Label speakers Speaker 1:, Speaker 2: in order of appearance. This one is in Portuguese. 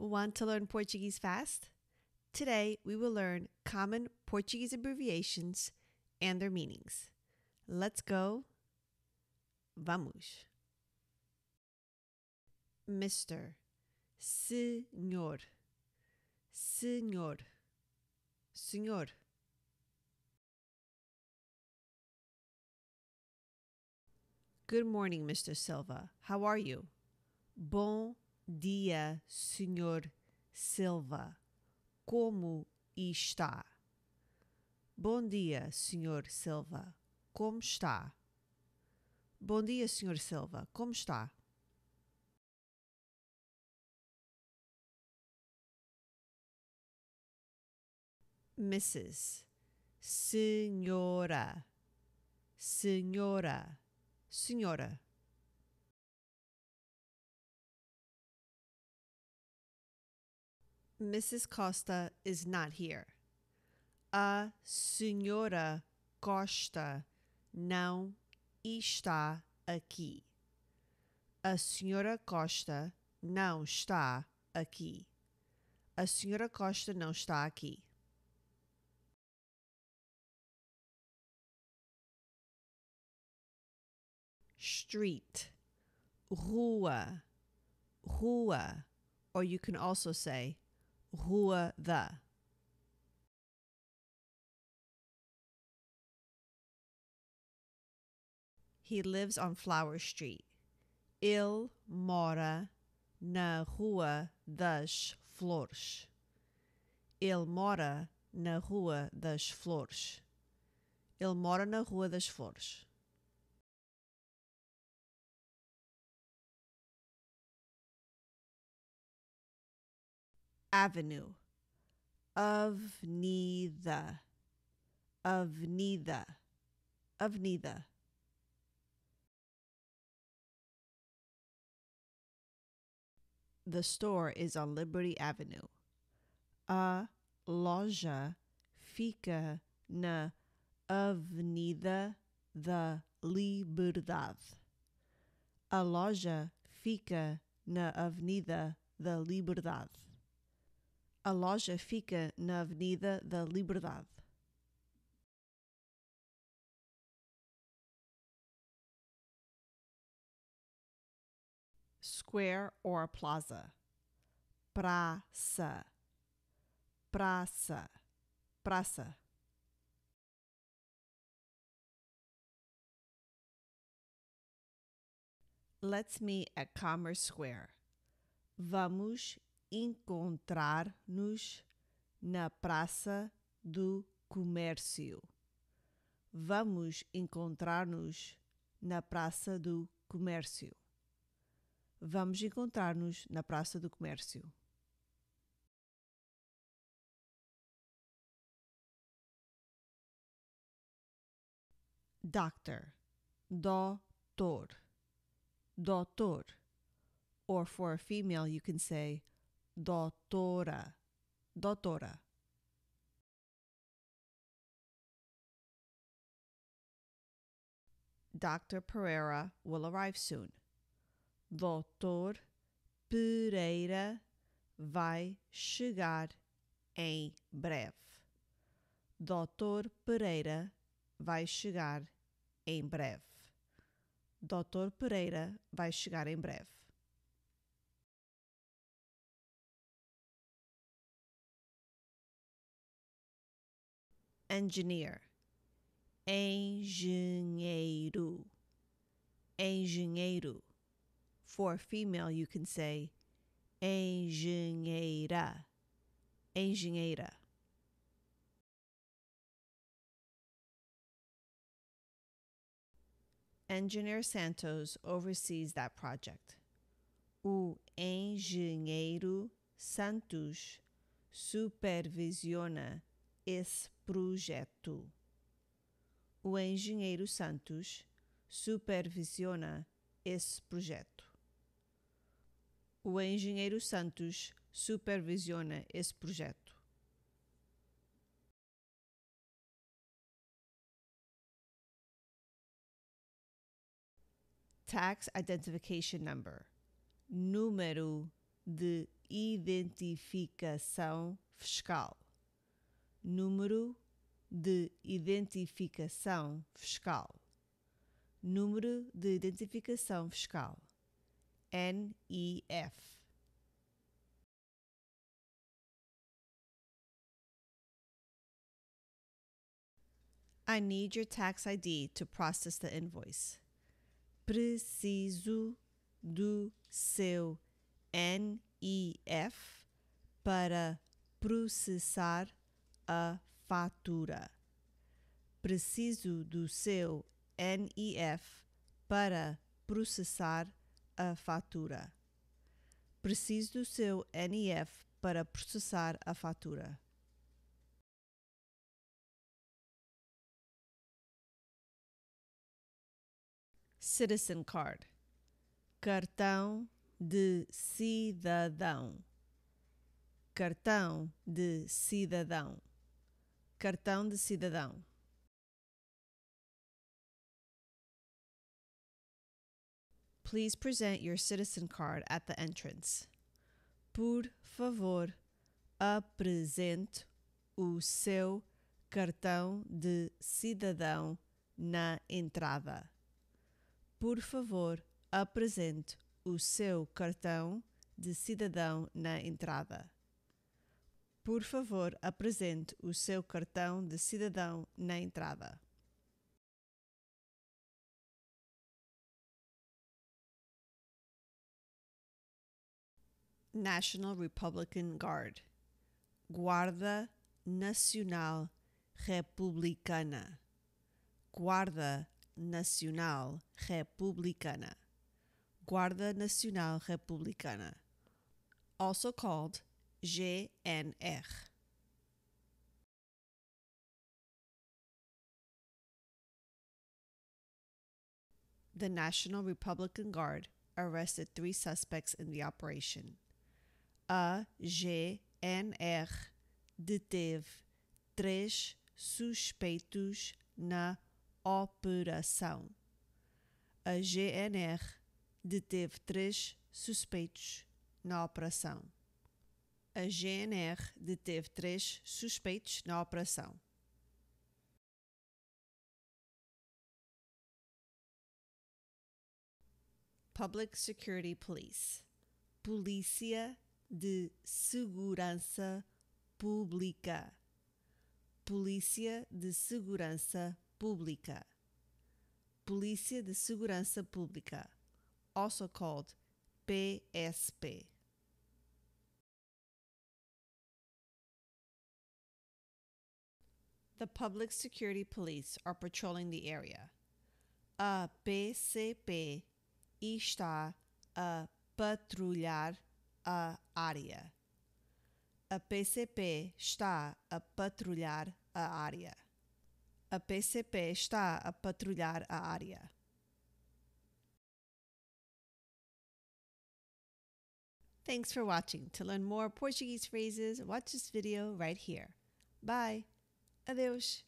Speaker 1: Want to learn Portuguese fast? Today we will learn common Portuguese abbreviations and their meanings. Let's go. Vamos. Mr. Senhor. Senhor. Senhor. Good morning, Mr. Silva. How are you? Bon. dia, Sr. Silva. Como está? Bom dia, Sr. Silva. Como está? Bom dia, Sr. Silva. Como está?
Speaker 2: Mrs. Senhora. Senhora. Senhora.
Speaker 1: Mrs. Costa is not here. A senhora Costa não está aqui. A senhora Costa não está aqui. A senhora Costa não está aqui. Street, rua, rua, or you can also say Rua da.
Speaker 2: He lives on
Speaker 1: Flower Street. Ele mora na Rua das Flores. Ele mora na Rua das Flores. Ele mora na Rua das Flores. avenue of neither of neither of neither
Speaker 2: The store is
Speaker 1: on Liberty Avenue. A loja fica na Avenida da Liberdade. A loja fica na Avenida da Liberdade. A loja fica na Avenida da Liberdade.
Speaker 2: Square or plaza. Praça. Praça. Praça.
Speaker 1: Let's meet at Commerce Square. Vamos encontrar-nos na Praça do Comércio. Vamos encontrar-nos na Praça do Comércio. Vamos encontrar-nos na Praça do Comércio.
Speaker 2: Doctor, doutor,
Speaker 1: doutor. Or for a female, you can say dottora, dottora.
Speaker 2: Dr. Pereira
Speaker 1: will arrive soon. Doutor Pereira vai chegar em breve. Doutor Pereira vai chegar em breve. Doutor Pereira vai chegar em breve. engineer, engenheiro, engenheiro. For female, you can say engenheira, engenheira. Engineer Santos oversees that project. O engenheiro Santos supervisiona esse projeto. O engenheiro Santos supervisiona esse projeto. O engenheiro Santos supervisiona esse projeto. Tax Identification Number número de identificação fiscal número de identificação fiscal, número de identificação fiscal, NIF. I need your tax ID to process the invoice. Preciso do seu NIF para processar a fatura. Preciso do seu NIF para processar a fatura. Preciso do seu NIF para processar a fatura.
Speaker 2: Citizen
Speaker 1: Card Cartão de cidadão. Cartão de cidadão. Cartão de
Speaker 2: cidadão
Speaker 1: Please present your citizen card at the entrance. Por favor, apresente o seu cartão de cidadão na entrada. Por favor, apresente o seu cartão de cidadão na entrada. Por favor, apresente o seu cartão de cidadão na entrada.
Speaker 2: National
Speaker 1: Republican Guard Guarda Nacional Republicana Guarda Nacional Republicana Guarda Nacional Republicana also called GNR.
Speaker 2: The National
Speaker 1: Republican Guard arrested three suspects in the operation. A GNR deteve três suspeitos na operação. A GNR deteve três suspeitos na operação. a GNR deteve três suspeitos na operação. Public Security Police Polícia de Segurança Pública. Polícia de Segurança Pública. Polícia de Segurança Pública, also called PSP. The Public Security Police are patrolling the area. A PCP está a patrulhar a área. A PCP está a patrulhar a área. A está a patrulhar a área.
Speaker 2: Thanks for watching. To learn more Portuguese phrases, watch this video right here. Bye! Adeus.